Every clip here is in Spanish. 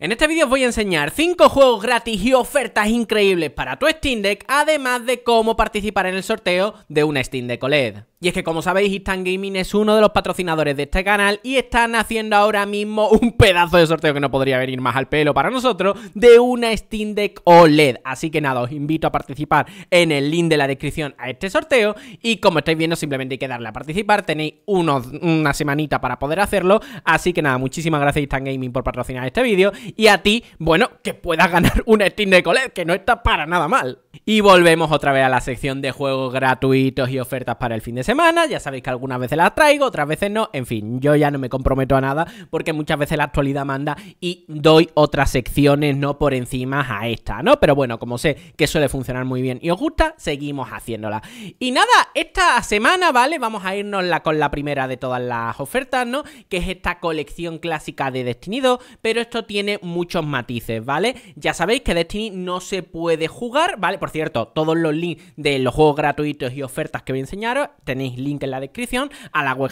En este vídeo os voy a enseñar 5 juegos gratis y ofertas increíbles para tu Steam Deck, además de cómo participar en el sorteo de una Steam Deck OLED. Y es que como sabéis, Instant Gaming es uno de los patrocinadores de este canal y están haciendo ahora mismo un pedazo de sorteo que no podría venir más al pelo para nosotros de una Steam Deck OLED. Así que nada, os invito a participar en el link de la descripción a este sorteo y como estáis viendo simplemente hay que darle a participar, tenéis unos, una semanita para poder hacerlo. Así que nada, muchísimas gracias Instant Gaming por patrocinar este vídeo y a ti, bueno, que puedas ganar un Steam de Colette, que no está para nada mal. Y volvemos otra vez a la sección de juegos gratuitos y ofertas para el fin de semana. Ya sabéis que algunas veces las traigo, otras veces no. En fin, yo ya no me comprometo a nada porque muchas veces la actualidad manda y doy otras secciones no por encima a esta, ¿no? Pero bueno, como sé que suele funcionar muy bien y os gusta, seguimos haciéndola. Y nada, esta semana, ¿vale? Vamos a irnos la, con la primera de todas las ofertas, ¿no? Que es esta colección clásica de destinido pero esto tiene muchos matices, ¿vale? Ya sabéis que Destiny no se puede jugar, ¿vale? Por cierto, todos los links de los juegos gratuitos y ofertas que voy a enseñaros, tenéis link en la descripción a la web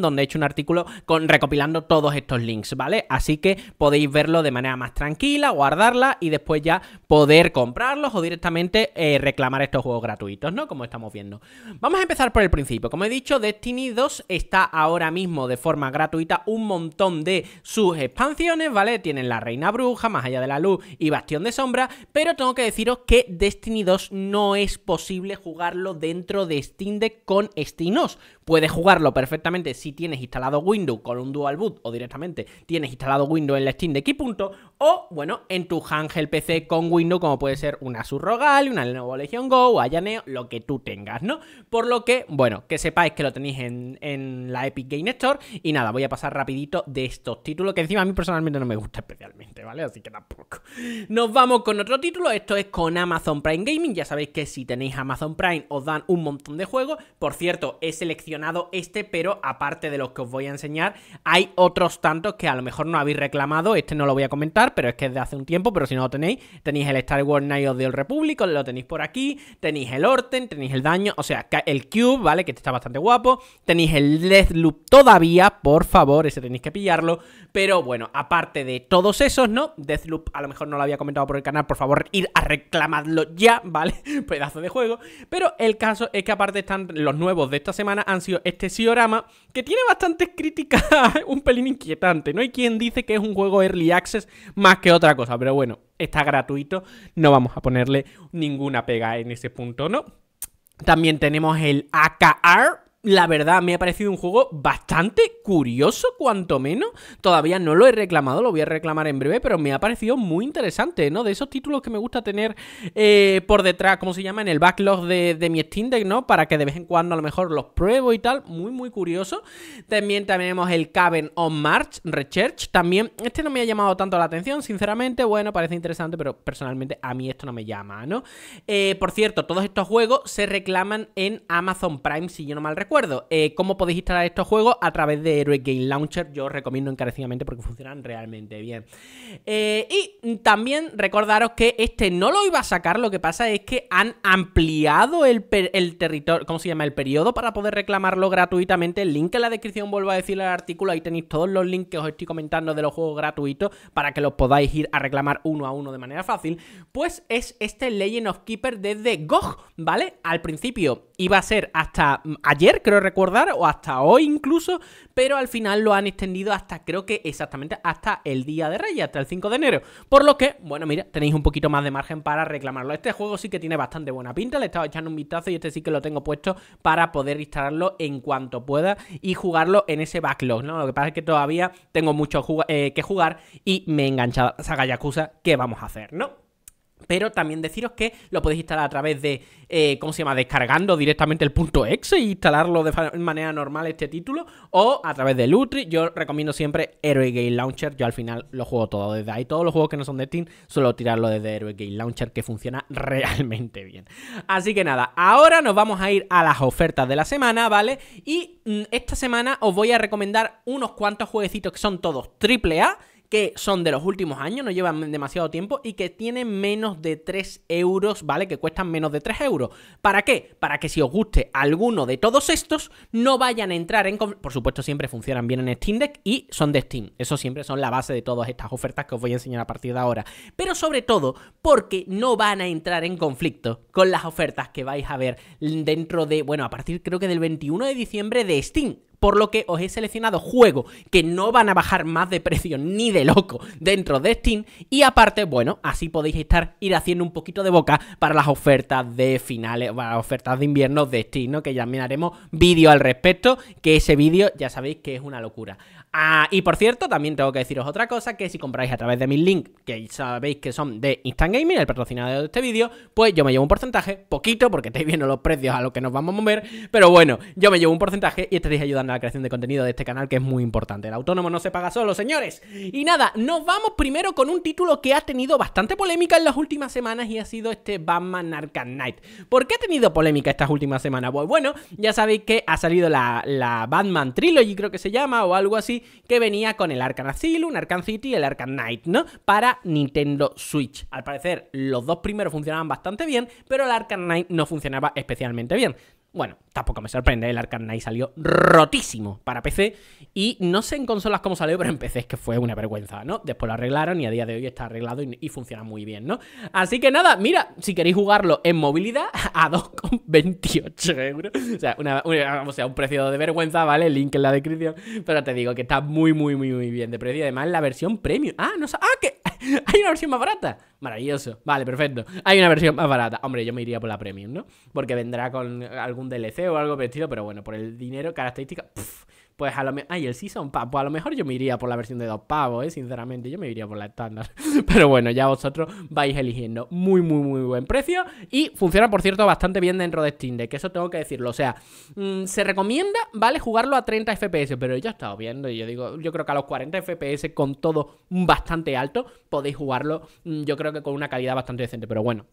donde he hecho un artículo con, recopilando todos estos links, ¿vale? Así que podéis verlo de manera más tranquila, guardarla y después ya poder comprarlos o directamente eh, reclamar estos juegos gratuitos, ¿no? Como estamos viendo. Vamos a empezar por el principio. Como he dicho, Destiny 2 está ahora mismo de forma gratuita un montón de sus expansiones, ¿vale? Tiene en La Reina Bruja, Más Allá de la Luz y Bastión de Sombra, pero tengo que deciros que Destiny 2 no es posible jugarlo dentro de Steam Deck con Steam OS. Puedes jugarlo perfectamente si tienes instalado Windows con un Dual Boot o directamente tienes instalado Windows en la Steam Deck y punto, o bueno, en tu handheld PC con Windows como puede ser una Surrogal, una Lenovo Legion Go, o Ayaneo, lo que tú tengas, ¿no? Por lo que, bueno, que sepáis que lo tenéis en, en la Epic Game Store y nada, voy a pasar rapidito de estos títulos que encima a mí personalmente no me gusta especialmente, ¿vale? Así que tampoco. Nos vamos con otro título, esto es con Amazon Prime Gaming, ya sabéis que si tenéis Amazon Prime os dan un montón de juegos, por cierto, he seleccionado este, pero aparte de los que os voy a enseñar, hay otros tantos que a lo mejor no habéis reclamado, este no lo voy a comentar, pero es que es de hace un tiempo, pero si no lo tenéis, tenéis el Star Wars Night of the Old Republic, lo tenéis por aquí, tenéis el Orten, tenéis el Daño, o sea, el Cube, ¿vale? Que este está bastante guapo, tenéis el Loop todavía, por favor, ese tenéis que pillarlo, pero bueno, aparte de todo todos esos, ¿no? Deathloop a lo mejor no lo había comentado por el canal, por favor, ir a reclamarlo ya, ¿vale? Pedazo de juego. Pero el caso es que aparte están los nuevos de esta semana, han sido este Siorama, que tiene bastantes críticas, un pelín inquietante, ¿no? Hay quien dice que es un juego early access más que otra cosa, pero bueno, está gratuito, no vamos a ponerle ninguna pega en ese punto, ¿no? También tenemos el AKR, la verdad me ha parecido un juego bastante curioso, cuanto menos. Todavía no lo he reclamado, lo voy a reclamar en breve, pero me ha parecido muy interesante, ¿no? De esos títulos que me gusta tener eh, por detrás, ¿cómo se llama? En el backlog de, de mi Steam Deck, ¿no? Para que de vez en cuando a lo mejor los pruebo y tal. Muy, muy curioso. También tenemos el Cabin on March Research. También, este no me ha llamado tanto la atención, sinceramente. Bueno, parece interesante, pero personalmente a mí esto no me llama, ¿no? Eh, por cierto, todos estos juegos se reclaman en Amazon Prime, si yo no mal recuerdo. Eh, cómo podéis instalar estos juegos a través de Heroic Game Launcher. Yo os recomiendo encarecidamente porque funcionan realmente bien. Eh, y también recordaros que este no lo iba a sacar, lo que pasa es que han ampliado el, territorio, ¿cómo se llama? El periodo para poder reclamarlo gratuitamente. El link en la descripción, vuelvo a decirle el artículo, ahí tenéis todos los links que os estoy comentando de los juegos gratuitos para que los podáis ir a reclamar uno a uno de manera fácil. Pues es este Legend of Keeper desde GOG, ¿vale? Al principio iba a ser hasta ayer, creo recordar, o hasta hoy incluso, pero al final lo han extendido hasta, creo que exactamente hasta el día de Reyes, hasta el 5 de enero. Por lo que, bueno, mira, tenéis un poquito más de margen para reclamarlo. Este juego sí que tiene bastante buena pinta, le he estado echando un vistazo y este sí que lo tengo puesto para poder instalarlo en cuanto pueda y jugarlo en ese backlog, ¿no? Lo que pasa es que todavía tengo mucho eh, que jugar y me engancha enganchado esa Yakuza, ¿qué vamos a hacer, no? Pero también deciros que lo podéis instalar a través de, eh, ¿cómo se llama?, descargando directamente el punto .exe e instalarlo de manera normal este título o a través de Lutri. Yo recomiendo siempre Heroic Game Launcher. Yo al final lo juego todo desde ahí. Todos los juegos que no son de Steam suelo tirarlo desde Heroic Game Launcher que funciona realmente bien. Así que nada, ahora nos vamos a ir a las ofertas de la semana, ¿vale? Y mm, esta semana os voy a recomendar unos cuantos jueguecitos que son todos AAA que son de los últimos años, no llevan demasiado tiempo y que tienen menos de 3 euros, ¿vale? Que cuestan menos de 3 euros. ¿Para qué? Para que si os guste alguno de todos estos, no vayan a entrar en... Por supuesto, siempre funcionan bien en Steam Deck y son de Steam. Eso siempre son la base de todas estas ofertas que os voy a enseñar a partir de ahora. Pero sobre todo porque no van a entrar en conflicto con las ofertas que vais a ver dentro de, bueno, a partir creo que del 21 de diciembre de Steam por lo que os he seleccionado juegos que no van a bajar más de precio ni de loco dentro de Steam y aparte, bueno, así podéis estar ir haciendo un poquito de boca para las ofertas de finales, para las ofertas de invierno de Steam, ¿no? Que ya miraremos vídeo al respecto, que ese vídeo ya sabéis que es una locura. Ah, y por cierto, también tengo que deciros otra cosa, que si compráis a través de mis links, que sabéis que son de Instant Gaming, el patrocinador de este vídeo, pues yo me llevo un porcentaje, poquito, porque estáis viendo los precios a los que nos vamos a mover, pero bueno, yo me llevo un porcentaje y estaréis ayudando a la creación de contenido de este canal, que es muy importante. El autónomo no se paga solo, señores. Y nada, nos vamos primero con un título que ha tenido bastante polémica en las últimas semanas y ha sido este Batman Arkham Knight. ¿Por qué ha tenido polémica estas últimas semanas? Pues bueno, ya sabéis que ha salido la, la Batman Trilogy, creo que se llama, o algo así, que venía con el Arkham un Arkham City y el Arkham Knight, ¿no? Para Nintendo Switch. Al parecer, los dos primeros funcionaban bastante bien, pero el Arcan Knight no funcionaba especialmente bien. Bueno, tampoco me sorprende, el Arkham Knight salió rotísimo para PC y no sé en consolas cómo salió, pero en PC es que fue una vergüenza, ¿no? Después lo arreglaron y a día de hoy está arreglado y, funciona muy bien, ¿no? Así que nada, mira, si queréis jugarlo en movilidad a 2,28 euros, o sea, un precio de vergüenza, ¿vale? El link en la descripción, pero te digo que está muy, muy, muy, muy bien de precio y además la versión premium. Ah, no sé, ah, que Hay una versión más barata. Maravilloso. Vale, perfecto. Hay una versión más barata. Hombre, yo me iría por la premium, ¿no? Porque vendrá con algún DLC o algo vestido, pero bueno, por el dinero, característica pues a lo mejor. Ay, el Season Pues a lo mejor yo me iría por la versión de dos pavos, ¿eh? Sinceramente, yo me iría por la estándar. Pero bueno, ya vosotros vais eligiendo. Muy, muy, muy buen precio. Y funciona, por cierto, bastante bien dentro de Steam Deck. Eso tengo que decirlo. O sea, mm, se recomienda, ¿vale? Jugarlo a 30 FPS. Pero yo he estado viendo y yo digo, yo creo que a los 40 FPS con todo bastante alto podéis jugarlo, mm, yo creo que con una calidad bastante decente. Pero bueno.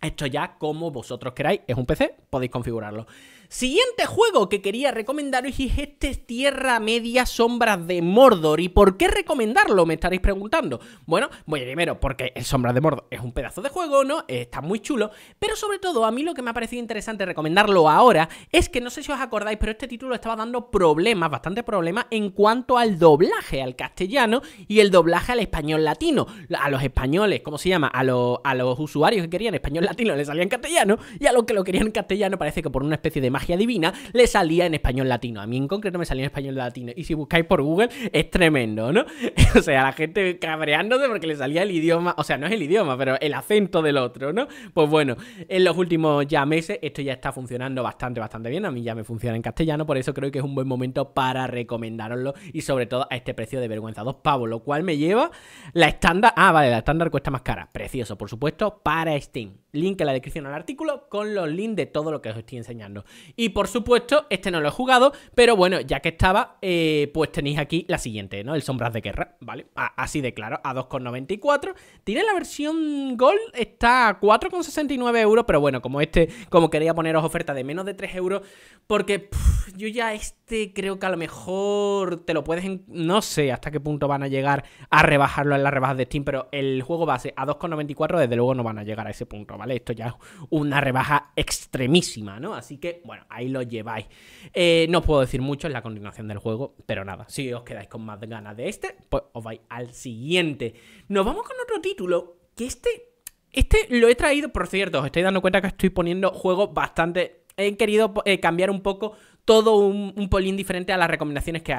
Esto ya como vosotros queráis, es un PC, podéis configurarlo. Siguiente juego que quería recomendaros es este Tierra Media Sombras de Mordor. ¿Y por qué recomendarlo? Me estaréis preguntando. Bueno, bueno, primero porque el Sombras de Mordor es un pedazo de juego, ¿no? Está muy chulo. Pero sobre todo, a mí lo que me ha parecido interesante recomendarlo ahora es que no sé si os acordáis, pero este título estaba dando problemas, bastante problemas, en cuanto al doblaje al castellano y el doblaje al español latino. A los españoles, ¿cómo se llama? A, los, a los usuarios que querían español latino le salía en castellano y a los que lo querían en castellano parece que por una especie de magia divina le salía en español latino. A mí en concreto me salía en español latino. Y si buscáis por Google es tremendo, ¿no? o sea, la gente cabreándose porque le salía el idioma, o sea, no es el idioma, pero el acento del otro, ¿no? Pues bueno, en los últimos ya meses esto ya está funcionando bastante, bastante bien. A mí ya me funciona en castellano, por eso creo que es un buen momento para recomendároslo, y sobre todo a este precio de vergüenza, dos pavos, lo cual me lleva la estándar. Ah, vale, la estándar cuesta más cara. Precioso, por supuesto, para Steam link en la descripción al artículo con los links de todo lo que os estoy enseñando. Y por supuesto, este no lo he jugado, pero bueno, ya que estaba, eh, pues tenéis aquí la siguiente, ¿no? El Sombras de Guerra, ¿vale? así de claro, a 2,94. Tiene la versión Gold, está a 4,69 euros, pero bueno, como este, como quería poneros oferta de menos de 3 euros, porque yo ya este creo que a lo mejor te lo puedes, no sé hasta qué punto van a llegar a rebajarlo en la rebajas de Steam, pero el juego base a 2,94 desde luego no van a llegar a ese punto, ¿vale? Esto ya es una rebaja extremísima, ¿no? Así que, bueno, ahí lo lleváis. Eh, no puedo decir mucho, en la continuación del juego, pero nada, si os quedáis con más ganas de este, pues os vais al siguiente. Nos vamos con otro título, que este... Este lo he traído, por cierto, os estoy dando cuenta que estoy poniendo juegos bastante he querido eh, cambiar un poco todo un, polín diferente a las recomendaciones que,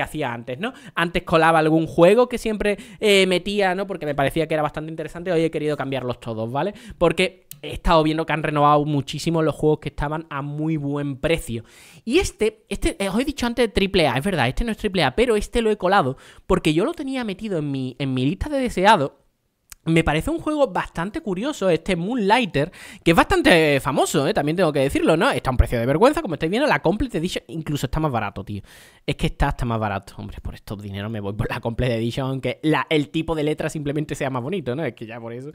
hacía antes, ¿no? Antes colaba algún juego que siempre eh, metía, ¿no? Porque me parecía que era bastante interesante. Hoy he querido cambiarlos todos, ¿vale? Porque he estado viendo que han renovado muchísimo los juegos que estaban a muy buen precio. Y este, este, eh, os he dicho antes de AAA, es verdad, este no es AAA, pero este lo he colado porque yo lo tenía metido en mi, en mi lista de deseado me parece un juego bastante curioso, este Moonlighter, que es bastante famoso, ¿eh? también tengo que decirlo, ¿no? Está a un precio de vergüenza, como estáis viendo, la Complete Edition incluso está más barato, tío. Es que está hasta más barato. Hombre, por estos dineros me voy por la Complete Edition, aunque el tipo de letra simplemente sea más bonito, ¿no? Es que ya por eso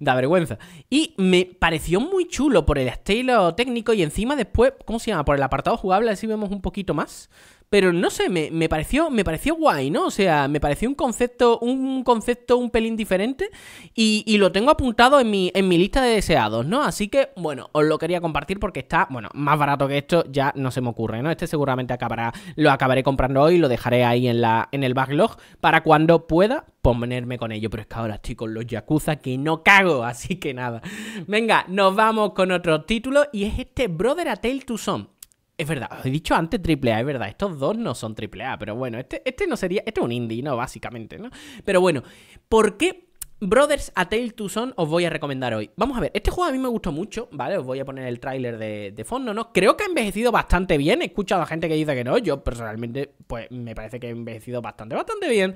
da vergüenza. Y me pareció muy chulo por el estilo técnico y encima después, ¿cómo se llama? Por el apartado jugable, así vemos un poquito más. Pero no sé, me, me, pareció, me pareció guay, ¿no? O sea, me pareció un concepto, un concepto un pelín diferente. Y, lo tengo apuntado en mi, en mi lista de deseados, ¿no? Así que, bueno, os lo quería compartir porque está, bueno, más barato que esto, ya no se me ocurre, ¿no? Este seguramente lo acabaré comprando hoy, lo dejaré ahí en la, en el backlog para cuando pueda ponerme con ello. Pero es que ahora estoy con los Yakuza que no cago, así que nada. Venga, nos vamos con otro título y es este Brother A Tale to Some. Es verdad, os he dicho antes AAA, es verdad, estos dos no son AAA, pero bueno, este, este, no sería, este es un indie, ¿no? Básicamente, ¿no? Pero bueno, ¿por qué Brothers A Tale to Son os voy a recomendar hoy. Vamos a ver, este juego a mí me gustó mucho, ¿vale? Os voy a poner el tráiler de, de, fondo, ¿no? Creo que ha envejecido bastante bien. He escuchado a gente que dice que no. Yo personalmente, pues me parece que ha envejecido bastante, bastante bien.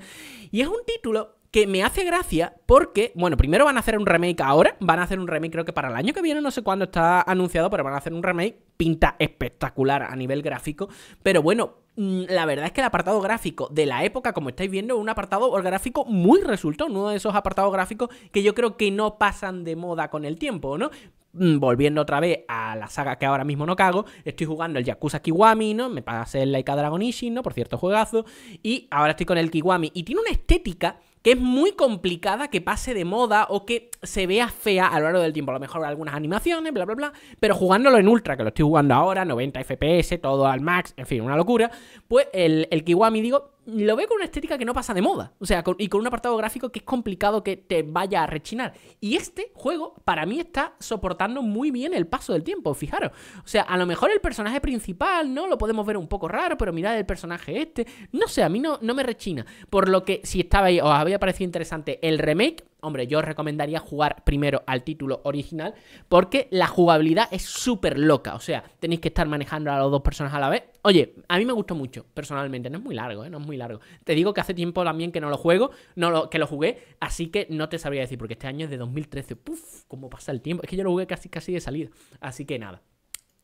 Y es un título que me hace gracia porque, bueno, primero van a hacer un remake ahora, van a hacer un remake creo que para el año que viene, no sé cuándo está anunciado, pero van a hacer un remake, pinta espectacular a nivel gráfico, pero bueno, mm, la verdad es que el apartado gráfico de la época, como estáis viendo, es un apartado gráfico muy resultón, uno de esos apartados gráficos que yo creo que no pasan de moda con el tiempo, ¿no? Mm, volviendo otra vez a la saga que ahora mismo no cago, estoy jugando el Yakuza Kiwami, ¿no? Me pasé el Laika Ishin, ¿no? Por cierto, juegazo. Y ahora estoy con el Kiwami. Y tiene una estética que es muy complicada que pase de moda o que se vea fea a lo largo del tiempo. A lo mejor algunas animaciones, bla, bla, bla, pero jugándolo en ultra, que lo estoy jugando ahora, 90 FPS, todo al max, en fin, una locura, pues el, el Kiwami, digo, lo veo con una estética que no pasa de moda. O sea, y con un apartado gráfico que es complicado que te vaya a rechinar. Y este juego, para mí, está soportando muy bien el paso del tiempo, fijaros. O sea, a lo mejor el personaje principal, ¿no? Lo podemos ver un poco raro, pero mirad el personaje este. No sé, a mí no, no me rechina. Por lo que, si estabais, os había parecido interesante el remake, hombre, yo recomendaría jugar primero al título original, porque la jugabilidad es súper loca. O sea, tenéis que estar manejando a los dos personas a la vez Oye, a mí me gustó mucho, personalmente. No es muy largo, ¿eh? No es muy largo. Te digo que hace tiempo también que no lo juego, no lo, que lo jugué, así que no te sabría decir, porque este año es de 2013. Puf, cómo pasa el tiempo. Es que yo lo jugué casi, casi de salida. Así que nada.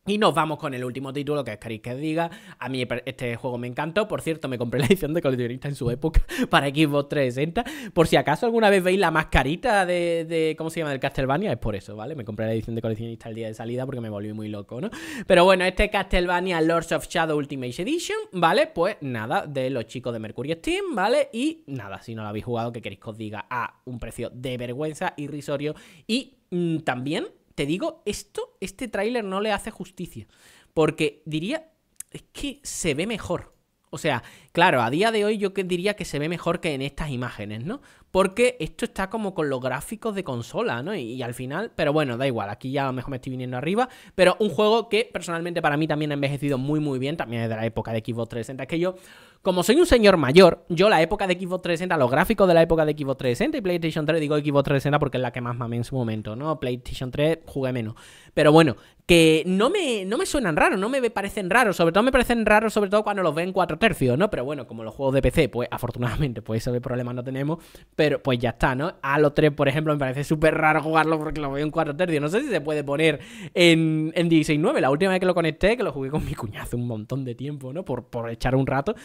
Y nos vamos con el último título que queréis que diga. A mí este juego me encantó. Por cierto, me compré la edición de coleccionista en su época para Xbox 360. Por si acaso alguna vez veis la mascarita de, de ¿Cómo se llama? Del Castlevania. Es por eso, ¿vale? Me compré la edición de coleccionista el día de salida porque me volví muy loco, ¿no? Pero bueno, este Castlevania Lords of Shadow Ultimate Edition, ¿vale? Pues nada, de los chicos de Mercury Steam, ¿vale? Y nada, si no lo habéis jugado, que queréis que os diga a un precio de vergüenza, irrisorio y mm, también te digo, esto, este tráiler no le hace justicia. Porque diría, es que se ve mejor. O sea, claro, a día de hoy yo diría que se ve mejor que en estas imágenes, ¿no? Porque esto está como con los gráficos de consola, ¿no? Y, al final, pero bueno, da igual, aquí ya mejor me estoy viniendo arriba. Pero un juego que personalmente para mí también ha envejecido muy, muy bien, también es de la época de Xbox 360, Es que yo como soy un señor mayor, yo la época de Xbox 360, los gráficos de la época de Xbox 360 y PlayStation 3, digo Xbox 360 porque es la que más mamé en su momento, ¿no? PlayStation 3 jugué menos. Pero bueno, que no me, no me suenan raros, no me parecen raros, sobre todo me parecen raros, sobre todo cuando los ven 4 tercios, ¿no? Pero bueno, como los juegos de PC, pues afortunadamente, pues ese problema no tenemos pero pues ya está, ¿no? Halo 3, por ejemplo, me parece súper raro jugarlo porque lo veo en 4 tercios. No sé si se puede poner en, en 16.9. La última vez que lo conecté, que lo jugué con mi cuñazo un montón de tiempo, ¿no? Por, echar un rato.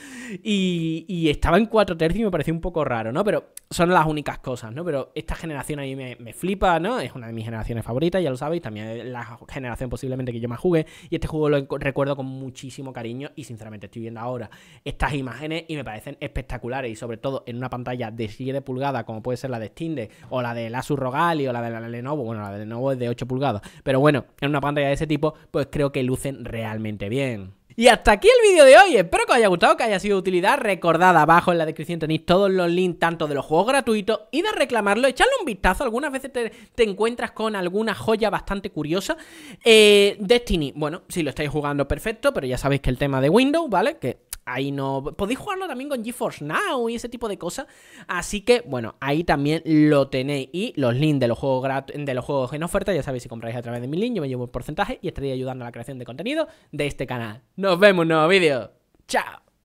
Y, estaba en 4 tercios y me pareció un poco raro, ¿no? Pero son las únicas cosas, ¿no? Pero esta generación ahí me, me flipa, ¿no? Es una de mis generaciones favoritas, ya lo sabéis. También la generación posiblemente que yo más jugué. Y este juego lo recuerdo con muchísimo cariño. Y sinceramente estoy viendo ahora estas imágenes y me parecen espectaculares. Y sobre todo en una pantalla de 7 pulgadas como puede ser la de Stinde, o la de la Rogali o la de la Lenovo, bueno, la de Lenovo es de 8 pulgadas, pero bueno, en una pantalla de ese tipo, pues creo que lucen realmente bien. Y hasta aquí el vídeo de hoy, espero que os haya gustado, que haya sido de utilidad, recordad abajo en la descripción tenéis todos los links tanto de los juegos gratuitos, Y de reclamarlo, echadle un vistazo, algunas veces te, te encuentras con alguna joya bastante curiosa. Eh, Destiny, bueno, si lo estáis jugando perfecto, pero ya sabéis que el tema de Windows, ¿vale? Que ahí no... Podéis jugarlo también con GeForce Now y ese tipo de cosas. Así que, bueno, ahí también lo tenéis. Y los links de los juegos, de los juegos en oferta, ya sabéis, si compráis a través de mi link, yo me llevo un porcentaje y estaría ayudando a la creación de contenido de este canal. Nos vemos en un nuevo vídeo. ¡Chao!